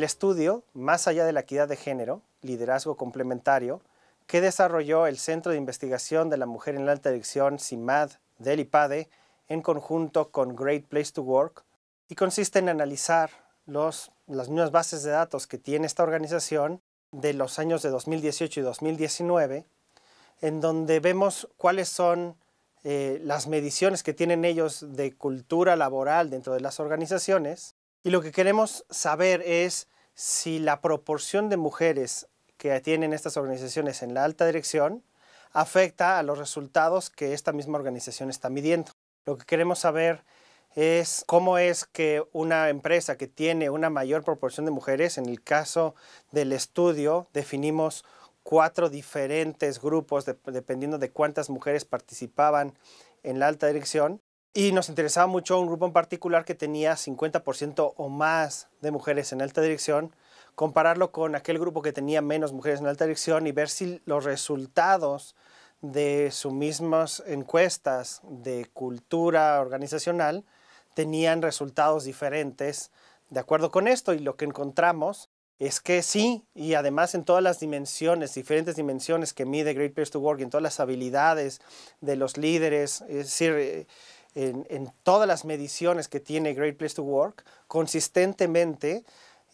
el estudio, más allá de la equidad de género, liderazgo complementario, que desarrolló el Centro de Investigación de la Mujer en la Alta Dirección, CIMAD, del IPADE, en conjunto con Great Place to Work, y consiste en analizar las mismas bases de datos que tiene esta organización de los años de 2018 y 2019, en donde vemos cuáles son eh, las mediciones que tienen ellos de cultura laboral dentro de las organizaciones, y lo que queremos saber es si la proporción de mujeres que tienen estas organizaciones en la alta dirección afecta a los resultados que esta misma organización está midiendo. Lo que queremos saber es cómo es que una empresa que tiene una mayor proporción de mujeres, en el caso del estudio, definimos cuatro diferentes grupos dependiendo de cuántas mujeres participaban en la alta dirección y nos interesaba mucho un grupo en particular que tenía 50% o más de mujeres en alta dirección, compararlo con aquel grupo que tenía menos mujeres en alta dirección y ver si los resultados de sus mismas encuestas de cultura organizacional tenían resultados diferentes de acuerdo con esto. Y lo que encontramos es que sí, y además en todas las dimensiones, diferentes dimensiones que mide Great Place to Work, en todas las habilidades de los líderes, es decir, eh, en, todas las mediciones que tiene Great Place to Work, consistentemente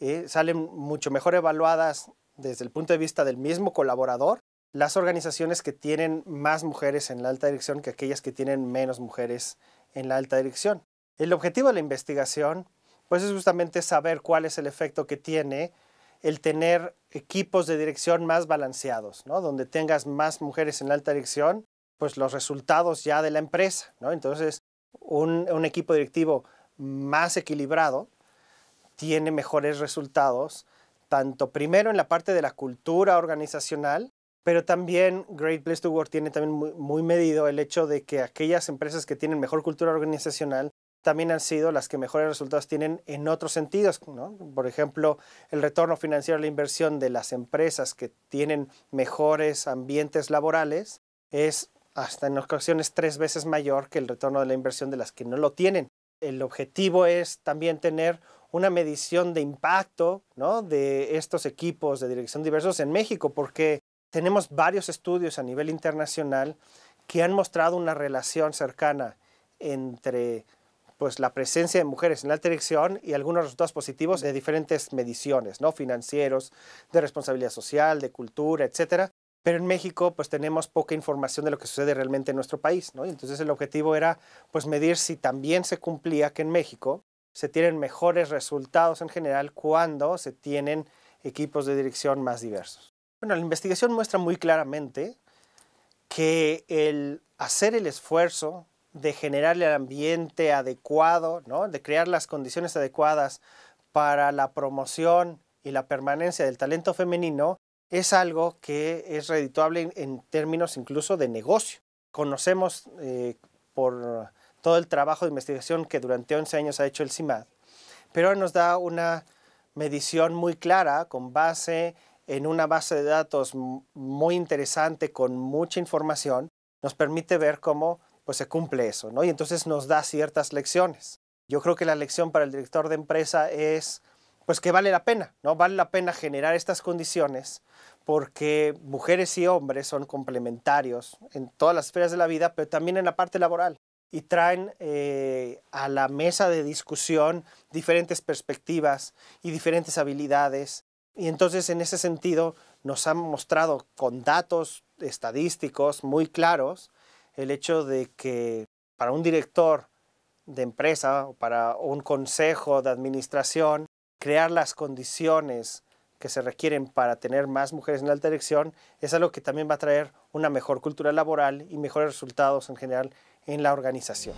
eh, salen mucho mejor evaluadas desde el punto de vista del mismo colaborador las organizaciones que tienen más mujeres en la alta dirección que aquellas que tienen menos mujeres en la alta dirección. El objetivo de la investigación pues es justamente saber cuál es el efecto que tiene el tener equipos de dirección más balanceados, ¿no? Donde tengas más mujeres en la alta dirección, pues los resultados ya de la empresa, ¿no? Entonces, un, equipo directivo más equilibrado tiene mejores resultados, tanto primero en la parte de la cultura organizacional, pero también Great Place to Work tiene también muy, medido el hecho de que aquellas empresas que tienen mejor cultura organizacional también han sido las que mejores resultados tienen en otros sentidos. Por ejemplo, el retorno financiero a la inversión de las empresas que tienen mejores ambientes laborales es hasta en ocasiones tres veces mayor que el retorno de la inversión de las que no lo tienen. El objetivo es también tener una medición de impacto de estos equipos de dirección diversos en México, porque tenemos varios estudios a nivel internacional que han mostrado una relación cercana entre pues, la presencia de mujeres en la dirección y algunos resultados positivos de diferentes mediciones, ¿no? financieros, de responsabilidad social, de cultura, etcétera, pero en México pues tenemos poca información de lo que sucede realmente en nuestro país, ¿no? entonces el objetivo era pues medir si también se cumplía que en México se tienen mejores resultados en general cuando se tienen equipos de dirección más diversos. Bueno, la investigación muestra muy claramente que el hacer el esfuerzo de generar el ambiente adecuado, ¿no? de crear las condiciones adecuadas para la promoción y la permanencia del talento femenino, es algo que es redituable en, términos incluso de negocio. Conocemos eh, por todo el trabajo de investigación que durante 11 años ha hecho el CIMAD, pero nos da una medición muy clara con base en una base de datos muy interesante con mucha información, nos permite ver cómo pues, se cumple eso, ¿no? Y entonces nos da ciertas lecciones. Yo creo que la lección para el director de empresa es pues que vale la pena, ¿no? Vale la pena generar estas condiciones porque mujeres y hombres son complementarios en todas las esferas de la vida, pero también en la parte laboral y traen eh, a la mesa de discusión diferentes perspectivas y diferentes habilidades. Y entonces en ese sentido nos han mostrado con datos estadísticos muy claros el hecho de que para un director de empresa o para un consejo de administración crear las condiciones que se requieren para tener más mujeres en la alta dirección es algo que también va a traer una mejor cultura laboral y mejores resultados en general en la organización.